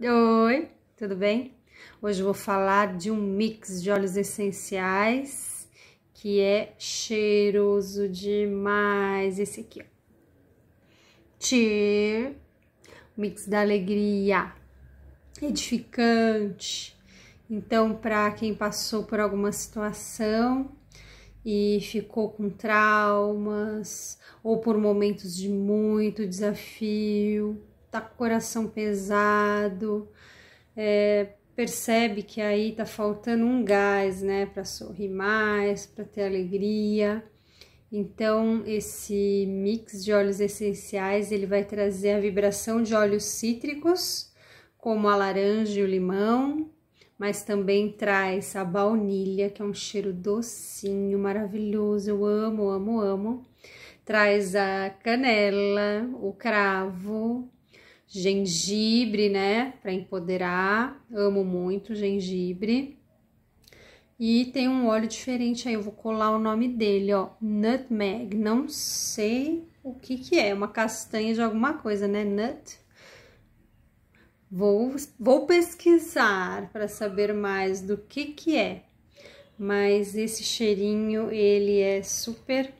Oi, tudo bem? Hoje vou falar de um mix de óleos essenciais que é cheiroso demais. Esse aqui, ó. Cheer, mix da alegria, edificante. Então, para quem passou por alguma situação e ficou com traumas ou por momentos de muito desafio, tá com o coração pesado, é, percebe que aí tá faltando um gás, né, para sorrir mais, para ter alegria. Então, esse mix de óleos essenciais, ele vai trazer a vibração de óleos cítricos, como a laranja e o limão, mas também traz a baunilha, que é um cheiro docinho, maravilhoso, eu amo, amo, amo. Traz a canela, o cravo, gengibre, né, para empoderar. Amo muito gengibre. E tem um óleo diferente aí, eu vou colar o nome dele, ó, nutmeg. Não sei o que que é, uma castanha de alguma coisa, né, nut. Vou, vou pesquisar para saber mais do que que é. Mas esse cheirinho, ele é super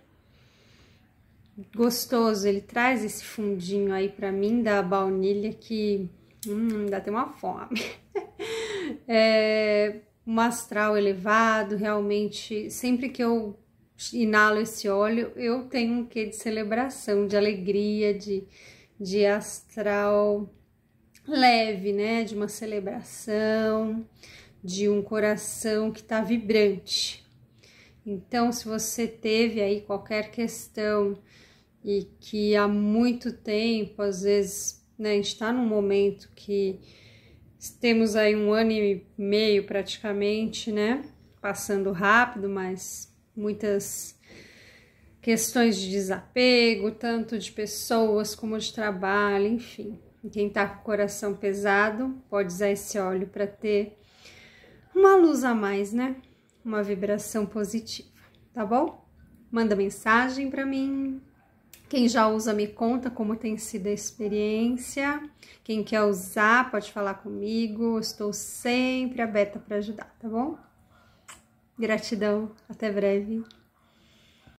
gostoso, ele traz esse fundinho aí para mim da baunilha que hum, dá até uma fome. é, um astral elevado, realmente, sempre que eu inalo esse óleo, eu tenho um quê de celebração, de alegria, de, de astral leve, né? De uma celebração, de um coração que está vibrante. Então, se você teve aí qualquer questão e que há muito tempo, às vezes, né, a gente está num momento que temos aí um ano e meio praticamente, né? Passando rápido, mas muitas questões de desapego, tanto de pessoas como de trabalho, enfim. Quem tá com o coração pesado pode usar esse óleo para ter uma luz a mais, né? Uma vibração positiva, tá bom? Manda mensagem para mim. Quem já usa, me conta como tem sido a experiência. Quem quer usar, pode falar comigo. Estou sempre aberta para ajudar, tá bom? Gratidão, até breve.